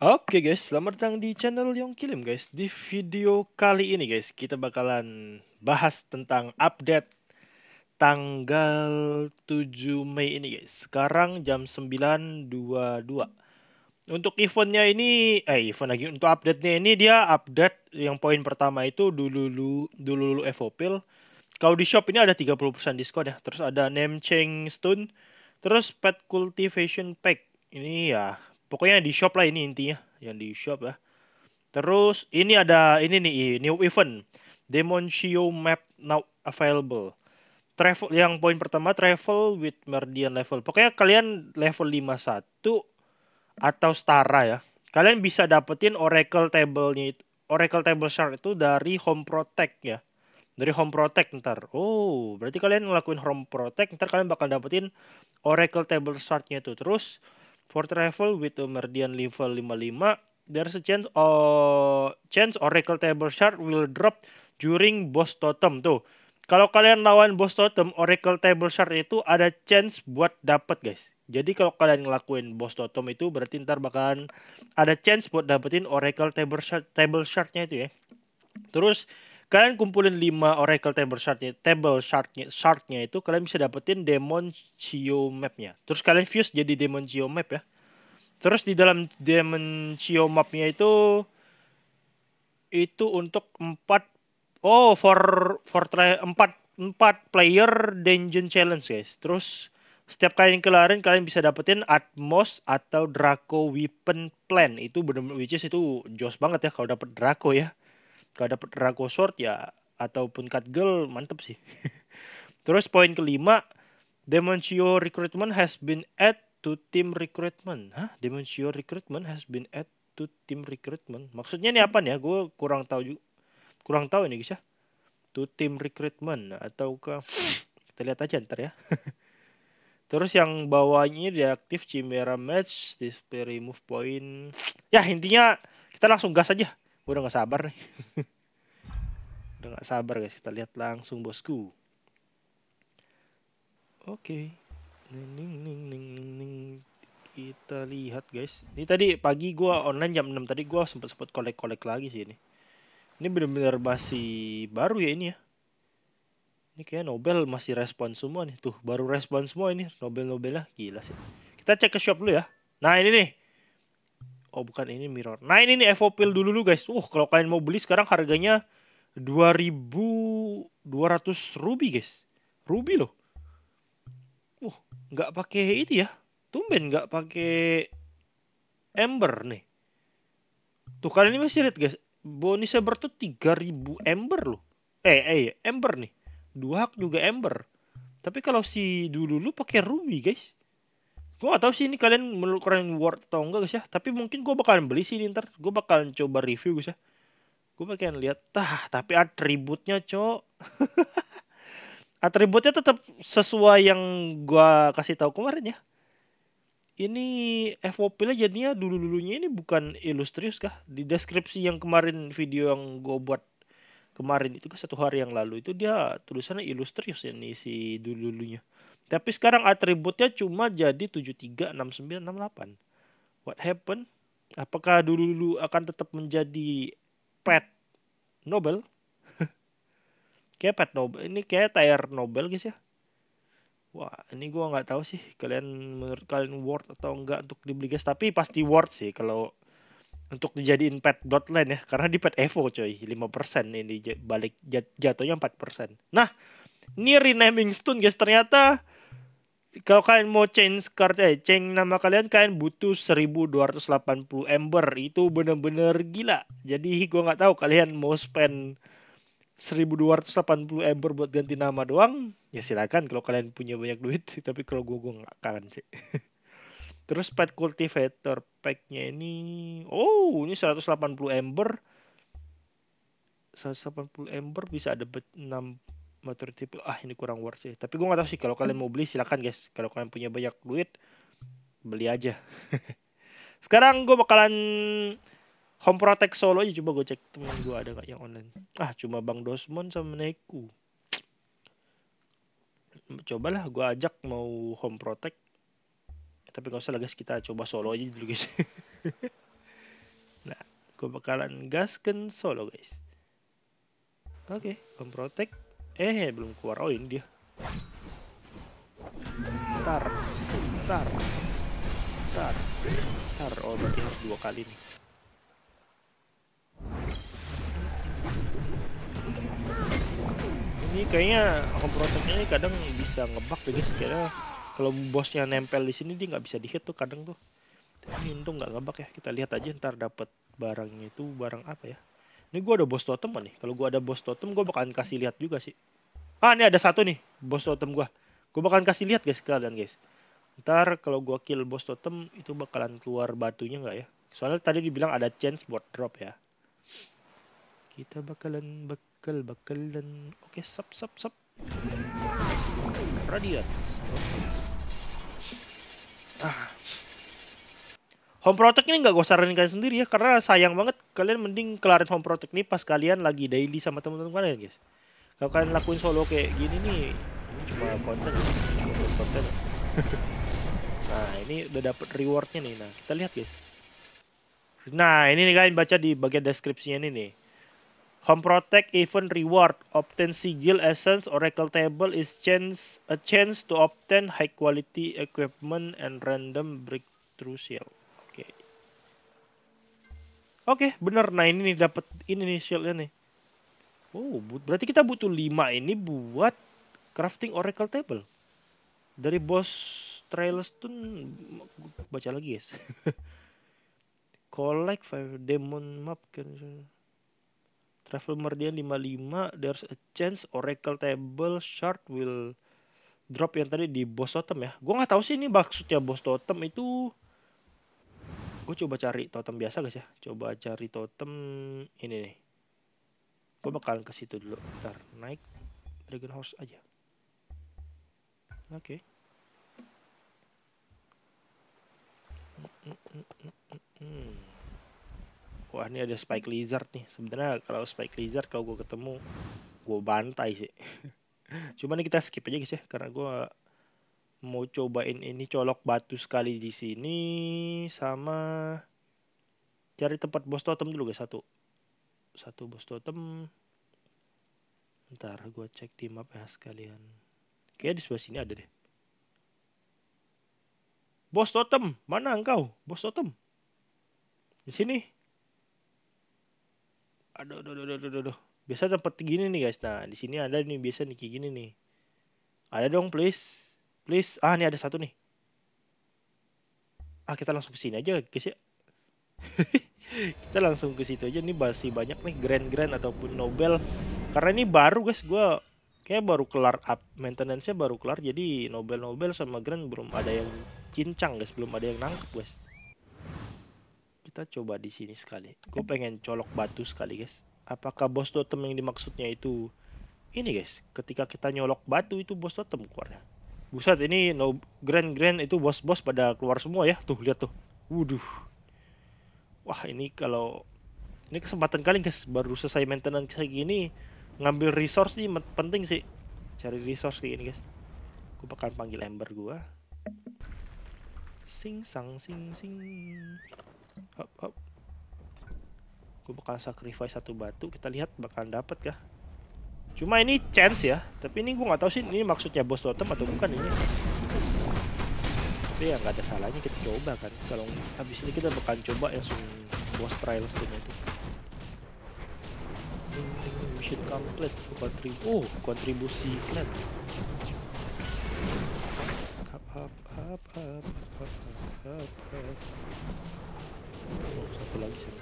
Oke guys, selamat datang di channel Yong Kilim guys. Di video kali ini guys, kita bakalan bahas tentang update tanggal 7 Mei ini guys. Sekarang jam 9.22. Untuk eventnya ini, eh event lagi, untuk update-nya ini dia update yang poin pertama itu dulu dulu dulu Evopil. Kalau di shop ini ada 30% diskon ya. Terus ada name change stone, terus pet cultivation pack. Ini ya Pokoknya yang di shop lah ini intinya, yang di shop ya. Terus ini ada ini nih new event Demon Shio map now available. Travel yang poin pertama travel with Meridian level. Pokoknya kalian level 51 atau setara ya. Kalian bisa dapetin Oracle table-nya Oracle table shard itu dari Home Protect ya. Dari Home Protect ntar. Oh, berarti kalian ngelakuin Home Protect ntar kalian bakal dapetin Oracle table shard-nya itu. Terus For travel with a Meridian level 55, there's a chance oh, chance Oracle Table Shard will drop during boss totem tuh. Kalau kalian lawan boss totem, Oracle Table Shard itu ada chance buat dapat guys. Jadi kalau kalian ngelakuin boss totem itu berarti ntar bakalan ada chance buat dapetin Oracle Table Shard, table Shardnya itu ya. Terus kalian kumpulin 5 Oracle Table Shard-nya, Table Shard-nya, shard itu kalian bisa dapetin Demon Geo Map-nya. Terus kalian fuse jadi Demon Geo Map ya. Terus di dalam Demon Geo Map-nya itu itu untuk 4 oh for for try 4 4 player dungeon challenge guys. Terus setiap kalian kelarin kalian bisa dapetin Atmos atau Draco Weapon Plan. Itu benar which is itu joss banget ya kalau dapet Draco ya gak dapet Rago Short ya ataupun Cut Girl mantep sih. Terus poin kelima, Demoncio recruitment has been add to team recruitment. Hah? Demoncio recruitment has been add to team recruitment. Maksudnya ini apa nih ya? Gue kurang tahu juga. Kurang tahu ini guys ya. To team recruitment atau ke kita lihat aja ntar ya. Terus yang bawahnya reaktif Chimera Match, display remove point. Ya intinya kita langsung gas aja. Gue udah gak sabar nih. udah gak sabar guys. Kita lihat langsung bosku. Oke. Okay. Ning, ning, ning, ning, Kita lihat guys. Ini tadi pagi gue online jam 6. Tadi gue sempet-sempet kolek-kolek lagi sih ini. Ini bener-bener masih baru ya ini ya. Ini kayak Nobel masih respon semua nih. Tuh, baru respon semua ini. Nobel-Nobel lah. Gila sih. Kita cek ke shop dulu ya. Nah, ini nih. Oh bukan ini mirror. Nah ini nih Evopil dulu lu guys. uh, kalau kalian mau beli sekarang harganya 2200 ruby guys. Ruby loh. uh, nggak pakai itu ya. Tumben nggak pakai ember nih. Tuh kalian ini masih lihat guys. Bonusnya tuh 3000 ember loh. Eh eh ember nih. Dua hak juga ember. Tapi kalau si dulu lu pakai ruby guys gue gak tau sih ini kalian menurut kalian worth atau enggak guys ya tapi mungkin gue bakalan beli sih ini ntar gue bakalan coba review guys ya gue bakalan lihat tah tapi atributnya cok atributnya tetap sesuai yang gue kasih tahu kemarin ya ini FOP lah jadinya dulu dulunya ini bukan ilustrius kah di deskripsi yang kemarin video yang gue buat kemarin itu kan satu hari yang lalu itu dia tulisannya ilustrius ya nih si dulu dulunya tapi sekarang atributnya cuma jadi 73, 69, 68. What happened? Apakah dulu-dulu akan tetap menjadi pet Nobel? kayak pet Nobel. Ini kayak tire Nobel guys ya. Wah, ini gua nggak tahu sih kalian menurut kalian worth atau enggak untuk dibeli guys, tapi pasti worth sih kalau untuk dijadiin pet dotline ya karena di pet evo coy 5% ini balik jatuhnya jatuhnya 4%. Nah, ini renaming stone guys ternyata kalau kalian mau change card eh change nama kalian kalian butuh 1280 ember itu bener-bener gila jadi gue nggak tahu kalian mau spend 1280 ember buat ganti nama doang ya silakan kalau kalian punya banyak duit tapi kalau gue gue nggak akan sih terus pet cultivator packnya ini oh ini 180 ember 180 ember bisa dapat 6 motor tipe ah ini kurang worth sih tapi gue nggak tahu sih kalau kalian hmm. mau beli silakan guys kalau kalian punya banyak duit beli aja sekarang gue bakalan home protect solo aja coba gue cek temen gue ada gak yang online ah cuma bang Dosmon sama Neku lah gue ajak mau home protect eh, tapi nggak usah lah guys kita coba solo aja dulu guys nah gue bakalan gasken solo guys oke okay, home protect Eh, belum keluar oh ini dia. Tar, tar, tar, tar. Oh, berarti harus dua kali nih. Ini kayaknya komprotek ini kadang bisa ngebak deh guys. Kira kalau bosnya nempel di sini dia nggak bisa dihit tuh kadang tuh. Tapi untung nggak ngebak ya. Kita lihat aja ntar dapat barangnya itu barang apa ya. Ini gue ada bos totem nih. Kalau gue ada bos totem gue bakalan kasih lihat juga sih. Ah ini ada satu nih bos totem gue. Gue bakalan kasih lihat guys kalian guys. Ntar kalau gue kill bos totem itu bakalan keluar batunya nggak ya? Soalnya tadi dibilang ada chance buat drop ya. Kita bakalan bakal dan Oke okay, sub sub sub. Radiant. Ah. Home Protect ini nggak gue saranin kalian sendiri ya, karena sayang banget kalian mending kelarin Home Protect ini pas kalian lagi daily sama teman-teman kalian guys kalau kalian lakuin solo kayak gini nih ini cuma konten cuma konten nah ini udah dapet rewardnya nih nah kita lihat guys nah ini nih kalian baca di bagian deskripsinya ini nih Home Protect Event Reward Obtain Sigil Essence Oracle Table is chance a chance to obtain high quality equipment and random breakthrough shield. Oke. Okay. Oke, okay, bener. Nah, ini nih dapat ini nih shieldnya nih. Oh, berarti kita butuh 5 ini buat crafting oracle table. Dari boss Trailstone hmm, baca lagi, guys. Collect Five demon map kan. Travel Meridian 55 there's a chance oracle table shard will drop yang tadi di boss totem ya. Gua nggak tahu sih ini maksudnya boss totem itu gue coba cari totem biasa guys ya. Coba cari totem ini nih gue bakalan ke situ dulu ntar naik dragon horse aja oke okay. Wah ini ada Spike Lizard nih. Sebenarnya kalau Spike Lizard kalau gue ketemu gue bantai sih. Cuman kita skip aja guys ya karena gue mau cobain ini colok batu sekali di sini sama cari tempat bos totem dulu guys satu satu bos totem ntar gue cek di map ya sekalian kayak di sebelah sini ada deh bos totem mana engkau bos totem di sini ada, ada, ada, ada, aduh, biasa tempat gini nih guys nah di sini ada nih biasa nih kayak gini nih ada dong please please ah ini ada satu nih ah kita langsung ke sini aja guys ya kita langsung ke situ aja nih masih banyak nih grand grand ataupun Nobel karena ini baru guys gue kayak baru kelar up maintenance-nya baru kelar jadi Nobel Nobel sama Grand belum ada yang cincang guys belum ada yang nangkep guys kita coba di sini sekali gue pengen colok batu sekali guys apakah bos totem yang dimaksudnya itu ini guys ketika kita nyolok batu itu bos totem keluarnya buset ini no grand grand itu bos bos pada keluar semua ya tuh lihat tuh wuduh wah ini kalau ini kesempatan kali guys baru selesai maintenance kayak gini ngambil resource nih penting sih cari resource kayak gini guys gue bakal panggil ember gua sing sang sing sing hop hop gue bakal sacrifice satu batu kita lihat bakal dapat kah cuma ini chance ya tapi ini gue nggak tahu sih ini maksudnya bos totem atau bukan ini tapi ya nggak ada salahnya kita coba kan kalau habis ini kita bakal coba yang boss trial stream itu mission complete kontribusi oh kontribusi clan oh satu lagi sih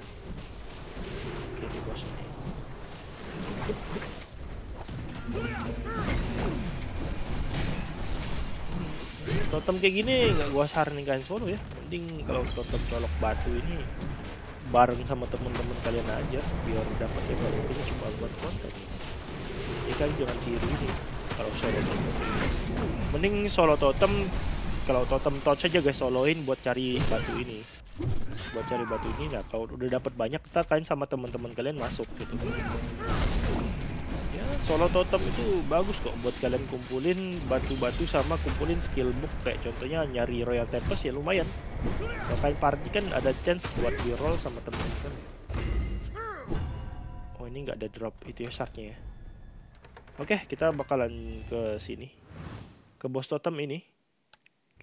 totem kayak gini nggak gua saranin kalian solo ya mending kalau totem colok batu ini bareng sama temen-temen kalian aja biar dapat ya kalau ini cuma buat konten ya kan jangan tiru ini kalau solo totem mending solo totem kalau totem tot aja guys soloin buat cari batu ini buat cari batu ini nah kalau udah dapat banyak kita kalian sama temen-temen kalian masuk gitu solo totem itu bagus kok buat kalian kumpulin batu-batu sama kumpulin skill book kayak contohnya nyari Royal Tempest ya lumayan bahkan party kan ada chance buat di roll sama temen kan oh ini nggak ada drop itu ya sharknya ya oke kita bakalan ke sini ke boss totem ini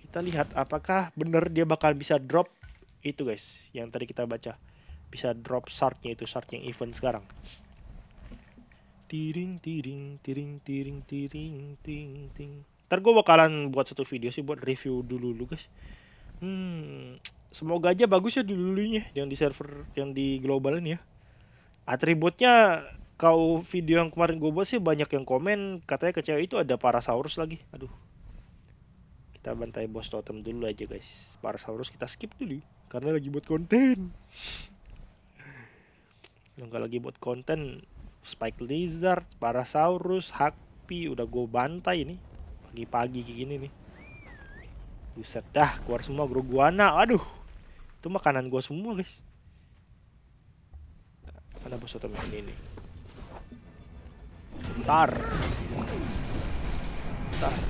kita lihat apakah bener dia bakal bisa drop itu guys yang tadi kita baca bisa drop sharknya itu shark yang event sekarang Tiring tiring tiring tiring tiring ting ting. Ntar gue bakalan buat satu video sih buat review dulu lu guys. Hmm, semoga aja bagus ya dulunya yang di server yang di global ini ya. Atributnya kau video yang kemarin gue buat sih banyak yang komen katanya kecewa itu ada parasaurus lagi. Aduh. Kita bantai bos totem dulu aja guys. Parasaurus kita skip dulu ya. karena lagi buat konten. Yang lagi buat konten Spike Lizard, Parasaurus, Hakpi udah gue bantai nih. Pagi-pagi kayak gini nih. Buset dah, keluar semua groguana. Aduh. Itu makanan gua semua, guys. Ada bos otomatis ini nih? Bentar. Bentar.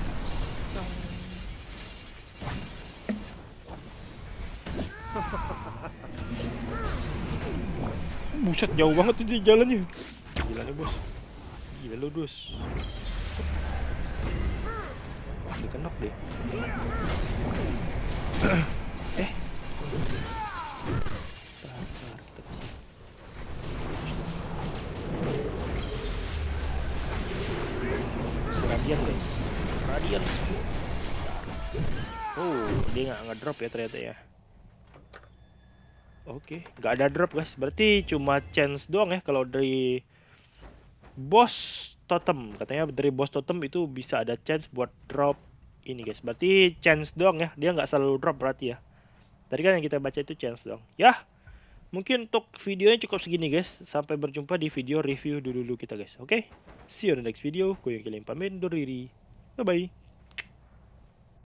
Buset jauh banget itu jalannya nih bos, gila lu dus kenok deh eh Radian guys Radian Oh dia nggak ngedrop ya ternyata ya Oke, okay. nggak ada drop guys. Berarti cuma chance doang ya kalau dari Boss Totem. Katanya dari Boss Totem itu bisa ada chance buat drop ini guys. Berarti chance doang ya. Dia nggak selalu drop berarti ya. Tadi kan yang kita baca itu chance doang. Ya, mungkin untuk videonya cukup segini guys. Sampai berjumpa di video review dulu-dulu kita guys. Oke, okay? see you on the next video. Gue yang kalian pamit undur Bye-bye.